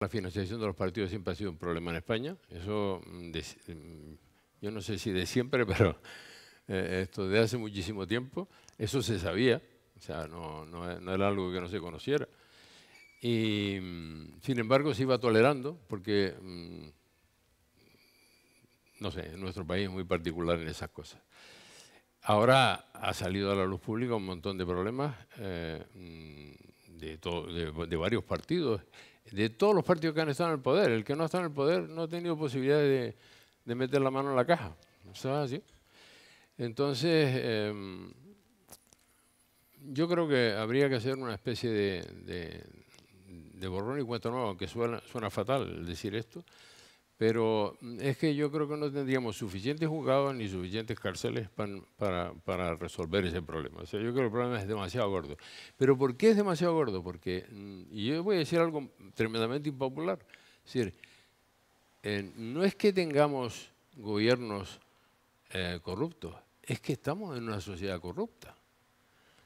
La financiación de los partidos siempre ha sido un problema en España. Eso, mm, mm, yo no sé si de siempre, pero eh, esto de hace muchísimo tiempo, eso se sabía. O sea, no, era algo que no se conociera. Y, mm, sin embargo, se iba tolerando porque, no sé, nuestro país es muy particular en esas cosas. Ahora ha salido a la luz pública un montón de problemas. Eh, de, varios partidos, de todos los partidos que han estado en el poder. El que no está en el poder no ha tenido posibilidad de, meter la mano en la caja. así? Entonces, em, yo creo que habría que hacer una especie de, borrón y cuenta nueva, aunque suena, suena fatal decir esto, pero mm, es que yo creo que no tendríamos suficientes juzgados ni suficientes cárceles para, resolver ese problema. O sea, yo creo que el problema es demasiado gordo. ¿Pero por qué es demasiado gordo? Porque, mm, y yo voy a decir algo tremendamente impopular, es decir, eh, no es que tengamos gobiernos eh, corruptos, es que estamos en una sociedad corrupta.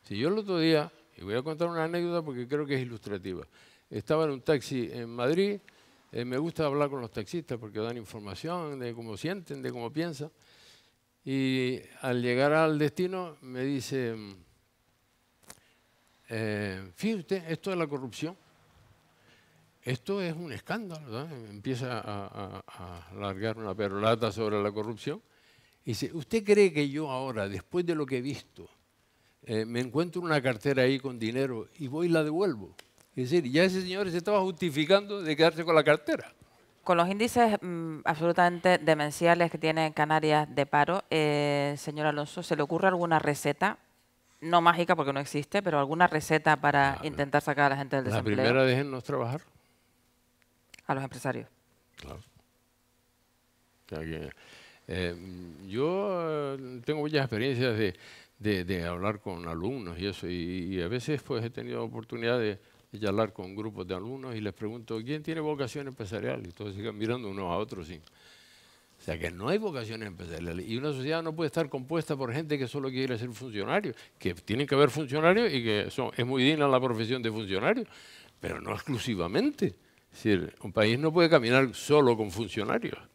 Si yo el otro día, y voy a contar una anécdota porque creo que es ilustrativa, estaba en un taxi en Madrid, eh, me gusta hablar con los taxistas porque dan información de cómo sienten, de cómo piensan. Y al llegar al destino me dice, mm, eh, fíjate esto es la corrupción, esto es un escándalo. Empieza a, largar una perolata sobre la corrupción. Y dice, ¿usted cree que yo ahora, después de lo que he visto, eh, me encuentro una cartera ahí con dinero y voy y la devuelvo? Es decir, ya ese señor se estaba justificando de quedarse con la cartera. Con los índices mm, absolutamente demenciales que tiene Canarias de paro, eh, señor Alonso, ¿se le ocurre alguna receta? No mágica porque no existe, pero alguna receta para ah, intentar sacar a la gente del desempleo. La primera, déjennos trabajar. A los empresarios. Claro. Eh, yo eh, tengo muchas experiencias de, de, hablar con alumnos y eso, y, a veces pues he tenido oportunidad de y hablar con grupos de alumnos y les pregunto, ¿quién tiene vocación empresarial? Y todos sigan mirando unos a otros. Sí. O sea que no hay vocación empresarial Y una sociedad no puede estar compuesta por gente que solo quiere ser funcionario, que tienen que haber funcionarios y que son, es muy digna la profesión de funcionario, pero no exclusivamente. un país no puede caminar solo con funcionarios.